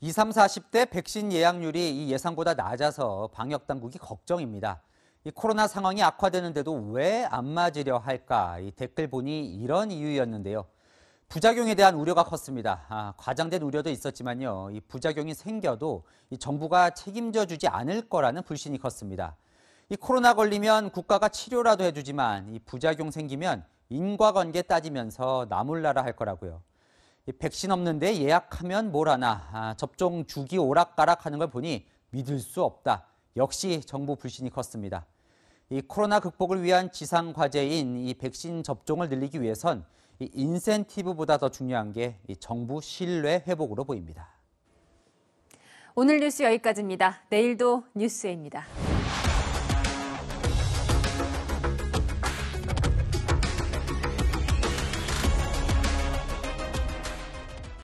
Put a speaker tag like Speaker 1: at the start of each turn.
Speaker 1: 20, 40대 백신 예약률이 이 예상보다 낮아서 방역당국이 걱정입니다. 이 코로나 상황이 악화되는데도 왜 안 맞으려 할까? 이 댓글 보니 이런 이유였는데요. 부작용에 대한 우려가 컸습니다. 아, 과장된 우려도 있었지만요. 이 부작용이 생겨도 이 정부가 책임져 주지 않을 거라는 불신이 컸습니다. 이 코로나 걸리면 국가가 치료라도 해주지만 이 부작용 생기면 인과관계 따지면서 나몰라라 할 거라고요. 백신 없는데 예약하면 뭘 하나 아, 접종 주기 오락가락하는 걸 보니 믿을 수 없다. 역시 정부 불신이 컸습니다. 이 코로나 극복을 위한 지상 과제인 이 백신 접종을 늘리기 위해선 이 인센티브보다 더 중요한 게 이 정부 신뢰 회복으로 보입니다.
Speaker 2: 오늘 뉴스 여기까지입니다. 내일도 뉴스입니다.